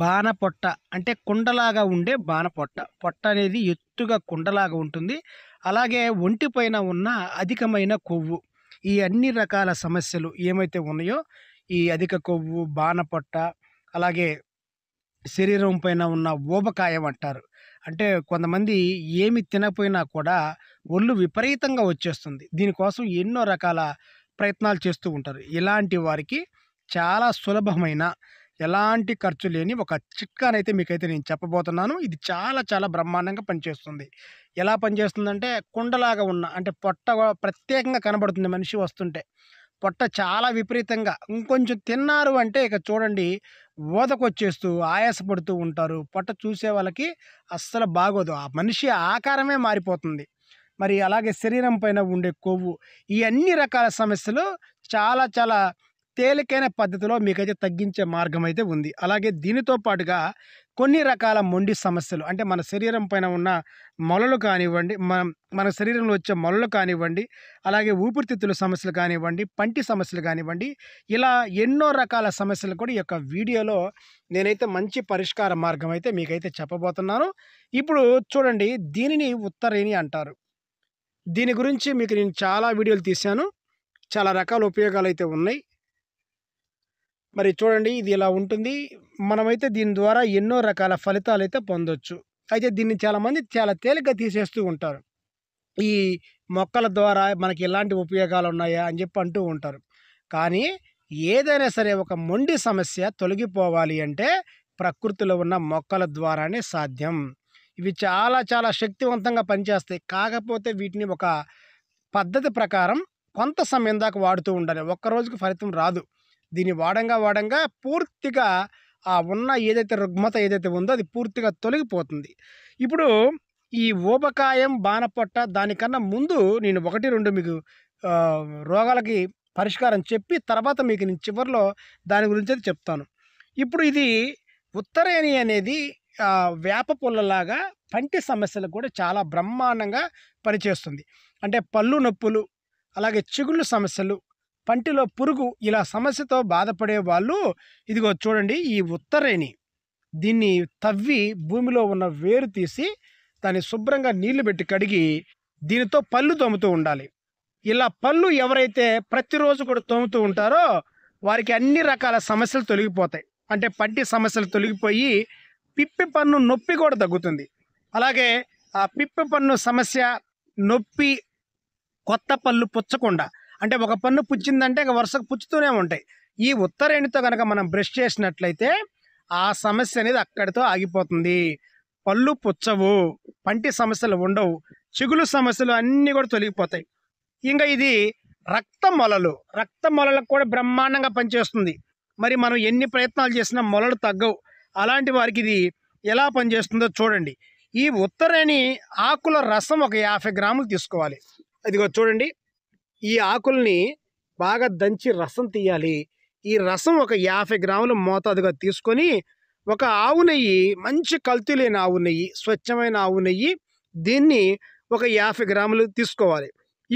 బాణపొట్ట అంటే కుండలాగా ఉండే బాణపొట్ట పొట్ట అనేది ఎత్తుగా కుండలాగా ఉంటుంది అలాగే ఒంటిపైన ఉన్న అధికమైన కొవ్వు ఈ అన్ని రకాల సమస్యలు ఏమైతే ఉన్నాయో ఈ అధిక కొవ్వు బాణపొట్ట అలాగే శరీరం పైన ఉన్న ఊబకాయం అంటారు అంటే కొంతమంది ఏమి తినకపోయినా కూడా ఒళ్ళు విపరీతంగా వచ్చేస్తుంది దీనికోసం ఎన్నో రకాల ప్రయత్నాలు చేస్తూ ఉంటారు ఇలాంటి వారికి చాలా సులభమైన ఎలాంటి ఖర్చు లేని ఒక చిట్కానైతే మీకైతే నేను చెప్పబోతున్నాను ఇది చాలా చాలా బ్రహ్మాండంగా పనిచేస్తుంది ఎలా పనిచేస్తుందంటే కుండలాగా ఉన్న అంటే పొట్ట ప్రత్యేకంగా కనబడుతుంది మనిషి వస్తుంటే పొట్ట చాలా విపరీతంగా ఇంకొంచెం తిన్నారు అంటే ఇక చూడండి ఓదకొచ్చేస్తూ ఆయాసపడుతూ ఉంటారు పొట్ట చూసే వాళ్ళకి అస్సలు బాగోదు ఆ మనిషి ఆకారమే మారిపోతుంది మరి అలాగే శరీరం పైన ఉండే కొవ్వు ఈ అన్ని రకాల సమస్యలు చాలా చాలా తేలికైన పద్ధతిలో మీకైతే తగ్గించే మార్గం అయితే ఉంది అలాగే దీనితో పాటుగా కొన్ని రకాల మొండి సమస్యలు అంటే మన శరీరం పైన ఉన్న మొలలు కానివ్వండి మనం మన శరీరంలో వచ్చే మొలలు కానివ్వండి అలాగే ఊపిరితిత్తుల సమస్యలు కానివ్వండి పంటి సమస్యలు కానివ్వండి ఇలా ఎన్నో రకాల సమస్యలు కూడా ఈ యొక్క వీడియోలో నేనైతే మంచి పరిష్కార మార్గం అయితే మీకైతే చెప్పబోతున్నాను ఇప్పుడు చూడండి దీనిని ఉత్తరేణి అంటారు దీని గురించి మీకు నేను చాలా వీడియోలు తీశాను చాలా రకాల ఉపయోగాలు అయితే ఉన్నాయి మరి చూడండి ఇది ఇలా ఉంటుంది మనమైతే దీని ద్వారా ఎన్నో రకాల ఫలితాలు అయితే పొందొచ్చు అయితే దీన్ని చాలామంది చాలా తేలిక తీసేస్తూ ఉంటారు ఈ మొక్కల ద్వారా మనకి ఎలాంటి ఉపయోగాలు ఉన్నాయా అని చెప్పి అంటూ ఉంటారు కానీ ఏదైనా సరే ఒక మొండి సమస్య తొలగిపోవాలి అంటే ప్రకృతిలో ఉన్న మొక్కల ద్వారానే సాధ్యం ఇవి చాలా చాలా శక్తివంతంగా పనిచేస్తాయి కాకపోతే వీటిని ఒక పద్ధతి ప్రకారం కొంత సమయం దాకా వాడుతూ ఉండాలి ఒక్క ఫలితం రాదు దీన్ని వాడంగా వాడంగా పూర్తిగా ఆ ఉన్న ఏదైతే రుగ్మత ఏదైతే ఉందో అది పూర్తిగా తొలగిపోతుంది ఇప్పుడు ఈ ఊబకాయం బాణపొట్ట దానికన్నా ముందు నేను ఒకటి రెండు మీకు రోగాలకి పరిష్కారం చెప్పి తర్వాత మీకు నేను చివరిలో దాని గురించి అయితే చెప్తాను ఇప్పుడు ఇది ఉత్తరేణి అనేది వేప పుల్లలాగా పంటి సమస్యలకు కూడా చాలా బ్రహ్మాండంగా పనిచేస్తుంది అంటే పళ్ళు నొప్పులు అలాగే చిగుళ్ళు సమస్యలు పంటిలో పురుగు ఇలా సమస్యతో బాధపడే వాళ్ళు ఇదిగో చూడండి ఈ ఉత్తరేణి దీన్ని తవ్వి భూమిలో ఉన్న వేరు తీసి దాన్ని శుభ్రంగా నీళ్లు పెట్టి కడిగి దీనితో పళ్ళు తోముతూ ఉండాలి ఇలా పళ్ళు ఎవరైతే ప్రతిరోజు కూడా తోముతూ ఉంటారో వారికి అన్ని రకాల సమస్యలు తొలగిపోతాయి అంటే పంటి సమస్యలు తొలగిపోయి పిప్పి పన్ను నొప్పి కూడా తగ్గుతుంది అలాగే ఆ పిప్పి పన్ను సమస్య నొప్పి కొత్త పళ్ళు పుచ్చకుండా అంటే ఒక పన్ను పుచ్చిందంటే ఇంకా వరుసకు పుచ్చుతూనే ఉంటాయి ఈ ఉత్తరేణితో కనుక మనం బ్రష్ చేసినట్లయితే ఆ సమస్య అనేది అక్కడితో ఆగిపోతుంది పళ్ళు పుచ్చవు పంటి సమస్యలు ఉండవు చిగులు సమస్యలు అన్నీ కూడా తొలగిపోతాయి ఇంకా ఇది రక్త మొలలు రక్త మొలలకు కూడా బ్రహ్మాండంగా పనిచేస్తుంది మరి మనం ఎన్ని ప్రయత్నాలు చేసినా మొలలు తగ్గవు అలాంటి వారికి ఇది ఎలా పనిచేస్తుందో చూడండి ఈ ఉత్తరేణి ఆకుల రసం ఒక యాభై గ్రాములు తీసుకోవాలి ఇదిగో చూడండి ఈ ఆకుల్ని బాగా దంచి రసం తీయాలి ఈ రసం ఒక యాభై గ్రాముల మోతాదుగా తీసుకొని ఒక ఆవు నెయ్యి మంచి కల్తీ లేని ఆవు నెయ్యి స్వచ్ఛమైన ఆవు నెయ్యి దీన్ని ఒక యాభై గ్రాములు తీసుకోవాలి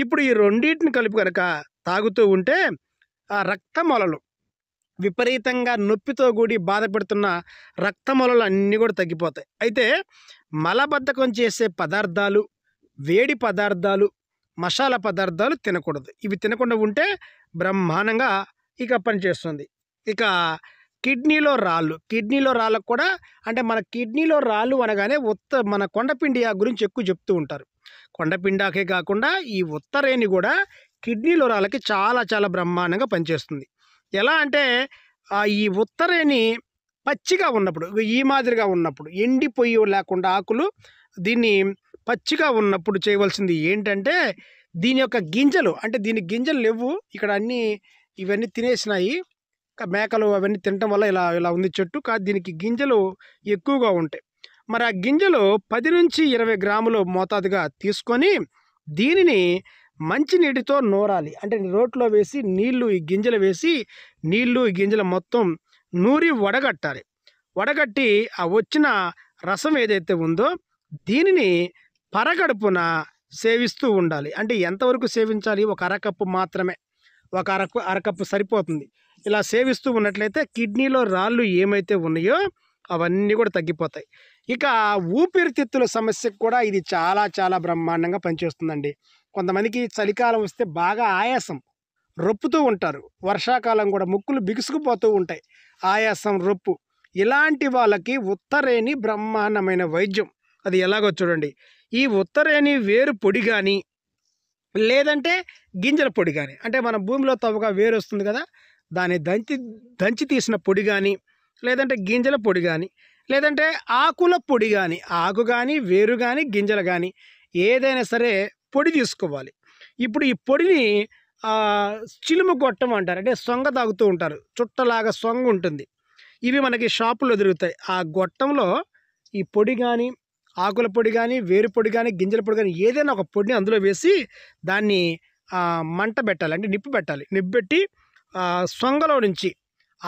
ఇప్పుడు ఈ రెండింటిని కలిపి కనుక తాగుతూ ఉంటే ఆ రక్తమొలలు విపరీతంగా నొప్పితో కూడి బాధపడుతున్న రక్తమొలలు అన్నీ కూడా తగ్గిపోతాయి అయితే మలబద్ధకం చేసే పదార్థాలు వేడి పదార్థాలు మసాలా పదార్థాలు తినకూడదు ఇవి తినకుండా ఉంటే బ్రహ్మాండంగా ఇక పనిచేస్తుంది ఇక కిడ్నీలో రాళ్ళు కిడ్నీలో రాళ్ళకు కూడా అంటే మన కిడ్నీలో రాళ్ళు అనగానే ఉత్త మన కొండపిండి గురించి ఎక్కువ చెప్తూ ఉంటారు కొండపిండాకే కాకుండా ఈ ఉత్తరేణి కూడా కిడ్నీలో రాళ్ళకి చాలా చాలా బ్రహ్మాండంగా పనిచేస్తుంది ఎలా అంటే ఈ ఉత్తరేణి పచ్చిగా ఉన్నప్పుడు ఈ మాదిరిగా ఉన్నప్పుడు ఎండిపోయి లేకుండా ఆకులు దీన్ని పచ్చిగా ఉన్నప్పుడు చేయవలసింది ఏంటంటే దీని యొక్క గింజలు అంటే దీని గింజలు లేవు ఇక్కడ అన్నీ ఇవన్నీ తినేసినాయి మేకలు అవన్నీ తినటం వల్ల ఇలా ఇలా ఉంది చెట్టు కానీ దీనికి గింజలు ఎక్కువగా ఉంటాయి మరి ఆ గింజలు పది నుంచి ఇరవై గ్రాములు మోతాదుగా తీసుకొని దీనిని మంచి నీటితో నూరాలి అంటే రోట్లో వేసి నీళ్లు ఈ గింజలు వేసి నీళ్లు ఈ గింజలు మొత్తం నూరి వడగట్టాలి వడగట్టి ఆ వచ్చిన రసం ఏదైతే ఉందో దీనిని పరగడుపున సేవిస్తూ ఉండాలి అంటే ఎంతవరకు సేవించాలి ఒక అరకప్పు మాత్రమే ఒక అరకు అరకప్పు సరిపోతుంది ఇలా సేవిస్తూ ఉన్నట్లయితే కిడ్నీలో రాళ్ళు ఏమైతే ఉన్నాయో అవన్నీ కూడా తగ్గిపోతాయి ఇక ఊపిరితిత్తుల సమస్యకు కూడా ఇది చాలా చాలా బ్రహ్మాండంగా పనిచేస్తుందండి కొంతమందికి చలికాలం వస్తే బాగా ఆయాసం రొప్పుతూ ఉంటారు వర్షాకాలం కూడా ముక్కులు బిగుసుకుపోతూ ఉంటాయి ఆయాసం రొప్పు ఇలాంటి వాళ్ళకి ఉత్తరేణి బ్రహ్మాండమైన వైద్యం అది ఎలాగో చూడండి ఈ ఉత్తరేణి వేరు పొడి కానీ లేదంటే గింజల పొడి కానీ అంటే మన భూమిలో తవ్వగా వేరు వస్తుంది కదా దాన్ని దంచి దంచి తీసిన పొడి కానీ లేదంటే గింజల పొడి కానీ లేదంటే ఆకుల పొడి కానీ ఆకు కానీ వేరు కానీ గింజలు కానీ ఏదైనా సరే పొడి తీసుకోవాలి ఇప్పుడు ఈ పొడిని చిలుము గొట్టం అంటారు అంటే సొంగ తాగుతూ ఉంటారు చుట్టలాగా సొంగ ఉంటుంది ఇవి మనకి షాపుల్లో దొరుకుతాయి ఆ గొట్టంలో ఈ పొడి కానీ ఆకుల పొడి కానీ వేరు పొడి కానీ గింజల పొడి కానీ ఏదైనా ఒక పొడిని అందులో వేసి దాన్ని మంట పెట్టాలి అంటే నిప్పు పెట్టాలి నిప్పు పెట్టి సొంగలో నుంచి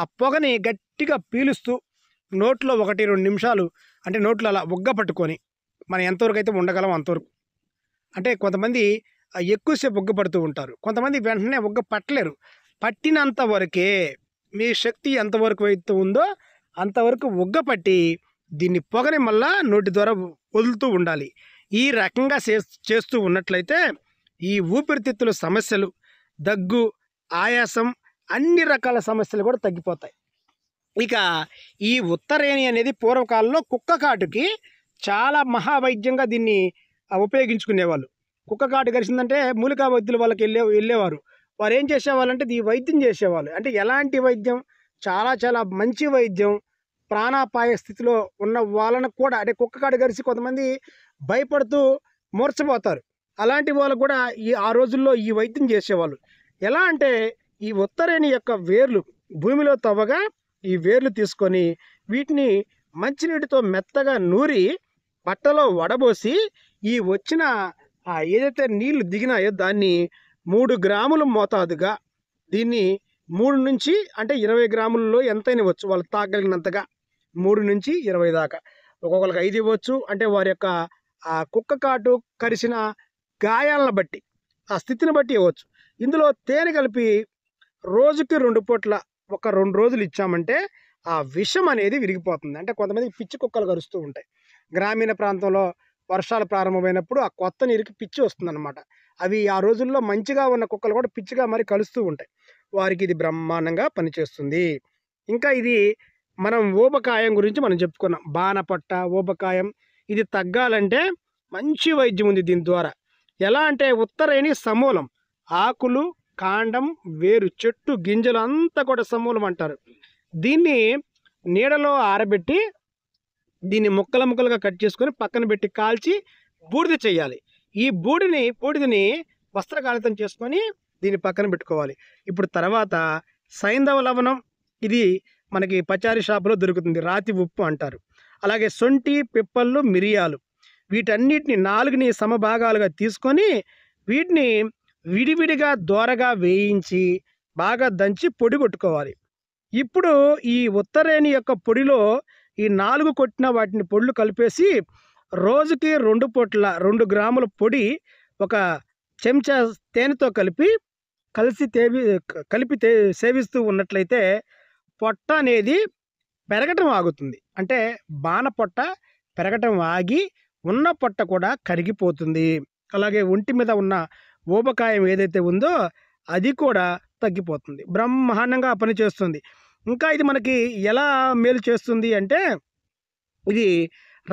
ఆ పొగని గట్టిగా పీలుస్తూ నోట్లో ఒకటి రెండు నిమిషాలు అంటే నోట్లో అలా ఒగ్గ పట్టుకొని మనం ఎంతవరకు అయితే ఉండగలం అంతవరకు అంటే కొంతమంది ఎక్కువసేపు ఒగ్గ పడుతూ ఉంటారు కొంతమంది వెంటనే ఒగ్గ పట్టలేరు పట్టినంత వరకే మీ శక్తి ఎంతవరకు అయితే ఉందో అంతవరకు ఒగ్గ పట్టి దీన్ని పొగని మళ్ళా నోటి ద్వారా వదులుతూ ఉండాలి ఈ రకంగా చేస్తూ ఉన్నట్లయితే ఈ ఊపిరితిత్తుల సమస్యలు దగ్గు ఆయాసం అన్ని రకాల సమస్యలు కూడా తగ్గిపోతాయి ఇక ఈ ఉత్తరేణి అనేది పూర్వకాలంలో కుక్క కాటుకి చాలా మహావైద్యంగా దీన్ని ఉపయోగించుకునేవాళ్ళు కుక్క కాటు కలిసిందంటే మూలికా వైద్యులు వాళ్ళకి వెళ్ళే వెళ్ళేవారు వారు ఏం చేసేవాళ్ళు అంటే ఈ వైద్యం చేసేవాళ్ళు అంటే ఎలాంటి వైద్యం చాలా చాలా మంచి వైద్యం ప్రాణాపాయ స్థితిలో ఉన్న వాళ్ళను కూడా అంటే కుక్కకాడ కలిసి కొంతమంది భయపడుతూ మూర్చపోతారు అలాంటి వాళ్ళు కూడా ఈ ఆ రోజుల్లో ఈ వైద్యం చేసేవాళ్ళు ఎలా అంటే ఈ ఉత్తరేణి యొక్క వేర్లు భూమిలో తవ్వగా ఈ వేర్లు తీసుకొని వీటిని మంచినీటితో మెత్తగా నూరి బట్టలో వడబోసి ఈ వచ్చిన ఏదైతే నీళ్లు దిగినాయో దాన్ని మూడు గ్రాముల మోతాదుగా దీన్ని మూడు నుంచి అంటే ఇరవై గ్రాములలో ఎంతైనా వచ్చు వాళ్ళు తాగలిగినంతగా మూడు నుంచి ఇరవై దాకా ఒక్కొక్కరికి ఐదు ఇవ్వచ్చు అంటే వారి యొక్క ఆ కుక్క కాటు కరిసిన గాయాలను బట్టి ఆ స్థితిని బట్టి ఇవ్వచ్చు ఇందులో తేనె కలిపి రోజుకి రెండు పూట్ల ఒక రెండు రోజులు ఇచ్చామంటే ఆ విషం అనేది విరిగిపోతుంది అంటే కొంతమంది పిచ్చి కుక్కలు కరుస్తూ ఉంటాయి గ్రామీణ ప్రాంతంలో వర్షాలు ప్రారంభమైనప్పుడు ఆ కొత్త నీరుకి పిచ్చి వస్తుందన్నమాట అవి ఆ రోజుల్లో మంచిగా ఉన్న కుక్కలు కూడా పిచ్చిగా మరి కలుస్తూ ఉంటాయి వారికి ఇది బ్రహ్మాండంగా పనిచేస్తుంది ఇంకా ఇది మనం ఊబకాయం గురించి మనం చెప్పుకున్నాం బాణపట్ట ఊబకాయం ఇది తగ్గాలంటే మంచి వైద్యం ఉంది దీని ద్వారా ఎలా అంటే ఉత్తరైన సమూలం ఆకులు కాండం వేరు చెట్టు గింజలు అంతా కూడా సమూలం అంటారు దీన్ని నీడలో ఆరబెట్టి దీన్ని ముక్కల ముక్కలుగా కట్ చేసుకొని పక్కన పెట్టి కాల్చి బూడిద చేయాలి ఈ బూడిని బూడిదని వస్త్రకాళితం చేసుకొని దీన్ని పక్కన పెట్టుకోవాలి ఇప్పుడు తర్వాత సైంధవ లవణం ఇది మనకి పచారీ షాపులో దొరుకుతుంది రాతి ఉప్పు అంటారు అలాగే సొంటి పిప్పళ్ళు మిరియాలు వీటన్నిటిని నాలుగుని సమభాగాలుగా తీసుకొని వీటిని విడివిడిగా దోరగా వేయించి బాగా దంచి పొడి కొట్టుకోవాలి ఇప్పుడు ఈ ఉత్తరేణి యొక్క పొడిలో ఈ నాలుగు కొట్టిన వాటిని పొడులు కలిపేసి రోజుకి రెండు పొట్ల రెండు గ్రాముల పొడి ఒక చెంచా తేనెతో కలిపి కలిసి తేవి కలిపి తే సేవిస్తూ ఉన్నట్లయితే పొట్ట అనేది పెరగటం ఆగుతుంది అంటే బాణ పొట్ట పెరగటం ఆగి ఉన్న పొట్ట కూడా కరిగిపోతుంది అలాగే ఒంటి మీద ఉన్న ఊబకాయం ఏదైతే ఉందో అది కూడా తగ్గిపోతుంది బ్రహ్మాండంగా పనిచేస్తుంది ఇంకా ఇది మనకి ఎలా మేలు చేస్తుంది అంటే ఇది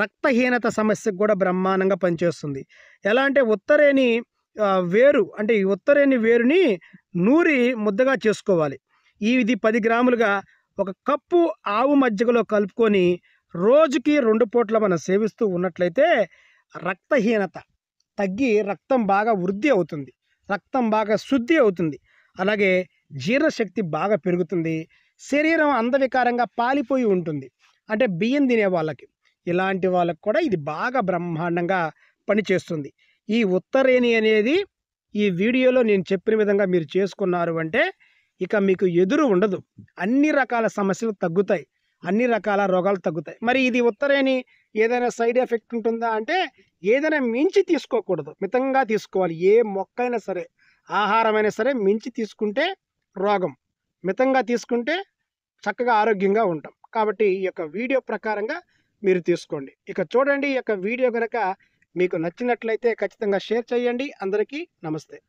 రక్తహీనత సమస్యకు కూడా బ్రహ్మాండంగా పనిచేస్తుంది ఎలా అంటే ఉత్తరేని వేరు అంటే ఈ ఉత్తరేని వేరుని నూరి ముద్దగా చేసుకోవాలి ఈ ఇది పది గ్రాములుగా ఒక కప్పు ఆవు మజ్జిగలో కలుపుకొని రోజుకి రెండు పూట్ల మనం సేవిస్తూ ఉన్నట్లయితే రక్తహీనత తగ్గి రక్తం బాగా వృద్ధి అవుతుంది రక్తం బాగా శుద్ధి అవుతుంది అలాగే జీర్ణశక్తి బాగా పెరుగుతుంది శరీరం అంధవికారంగా పాలిపోయి ఉంటుంది అంటే బియ్యం తినే వాళ్ళకి ఇలాంటి వాళ్ళకి కూడా ఇది బాగా బ్రహ్మాండంగా పనిచేస్తుంది ఈ ఉత్తరేణి అనేది ఈ వీడియోలో నేను చెప్పిన విధంగా మీరు చేసుకున్నారు అంటే ఇక మీకు ఎదురు ఉండదు అన్ని రకాల సమస్యలు తగ్గుతాయి అన్ని రకాల రోగాలు తగ్గుతాయి మరి ఇది ఉత్తరేని ఏదైనా సైడ్ ఎఫెక్ట్ ఉంటుందా అంటే ఏదైనా మించి తీసుకోకూడదు మితంగా తీసుకోవాలి ఏ మొక్క అయినా సరే ఆహారమైనా సరే మించి తీసుకుంటే రోగం మితంగా తీసుకుంటే చక్కగా ఆరోగ్యంగా ఉంటాం కాబట్టి ఈ యొక్క వీడియో ప్రకారంగా మీరు తీసుకోండి ఇక చూడండి ఈ యొక్క వీడియో కనుక మీకు నచ్చినట్లయితే ఖచ్చితంగా షేర్ చేయండి అందరికీ నమస్తే